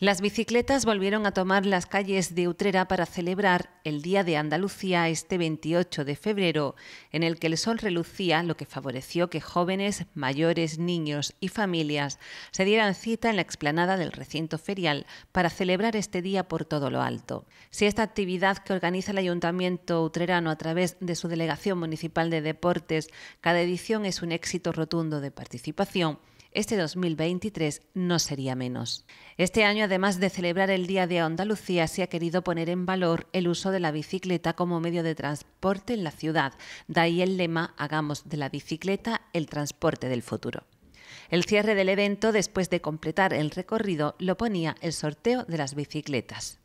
Las bicicletas volvieron a tomar las calles de Utrera para celebrar el Día de Andalucía este 28 de febrero, en el que el sol relucía, lo que favoreció que jóvenes, mayores, niños y familias se dieran cita en la explanada del recinto ferial para celebrar este día por todo lo alto. Si esta actividad que organiza el Ayuntamiento Utrerano a través de su Delegación Municipal de Deportes, cada edición es un éxito rotundo de participación, este 2023 no sería menos. Este año, además de celebrar el Día de Andalucía, se ha querido poner en valor el uso de la bicicleta como medio de transporte en la ciudad. De ahí el lema Hagamos de la bicicleta el transporte del futuro. El cierre del evento, después de completar el recorrido, lo ponía el sorteo de las bicicletas.